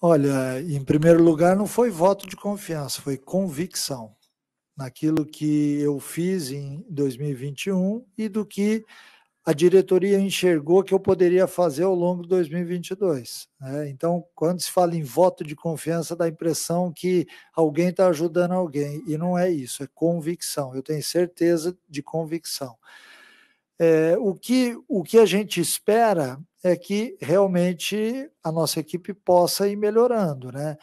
Olha, em primeiro lugar, não foi voto de confiança, foi convicção naquilo que eu fiz em 2021 e do que a diretoria enxergou que eu poderia fazer ao longo de 2022. Né? Então, quando se fala em voto de confiança, dá a impressão que alguém está ajudando alguém, e não é isso, é convicção. Eu tenho certeza de convicção. É, o, que, o que a gente espera é que realmente a nossa equipe possa ir melhorando, né?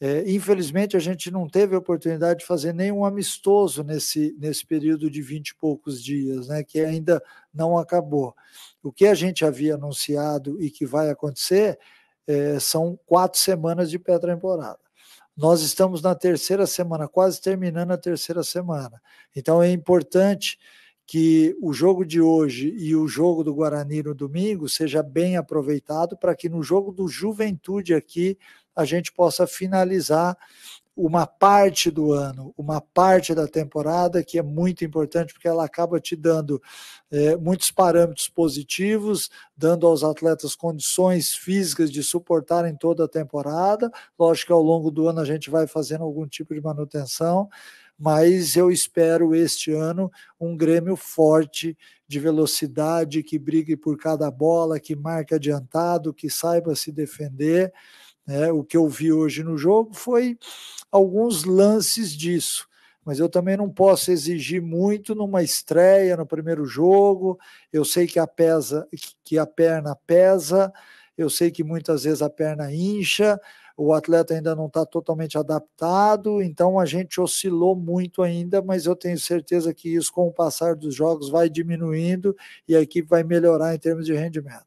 É, infelizmente, a gente não teve a oportunidade de fazer nenhum amistoso nesse, nesse período de 20 e poucos dias, né, que ainda não acabou. O que a gente havia anunciado e que vai acontecer é, são quatro semanas de pré-temporada. Nós estamos na terceira semana, quase terminando a terceira semana. Então, é importante que o jogo de hoje e o jogo do Guarani no domingo seja bem aproveitado para que no jogo do Juventude aqui a gente possa finalizar uma parte do ano, uma parte da temporada que é muito importante porque ela acaba te dando é, muitos parâmetros positivos, dando aos atletas condições físicas de suportarem toda a temporada. Lógico que ao longo do ano a gente vai fazendo algum tipo de manutenção, mas eu espero este ano um Grêmio forte de velocidade, que brigue por cada bola, que marque adiantado, que saiba se defender. Né? O que eu vi hoje no jogo foi alguns lances disso mas eu também não posso exigir muito numa estreia, no primeiro jogo. Eu sei que a, pesa, que a perna pesa, eu sei que muitas vezes a perna incha, o atleta ainda não está totalmente adaptado, então a gente oscilou muito ainda, mas eu tenho certeza que isso, com o passar dos jogos, vai diminuindo e a equipe vai melhorar em termos de rendimento.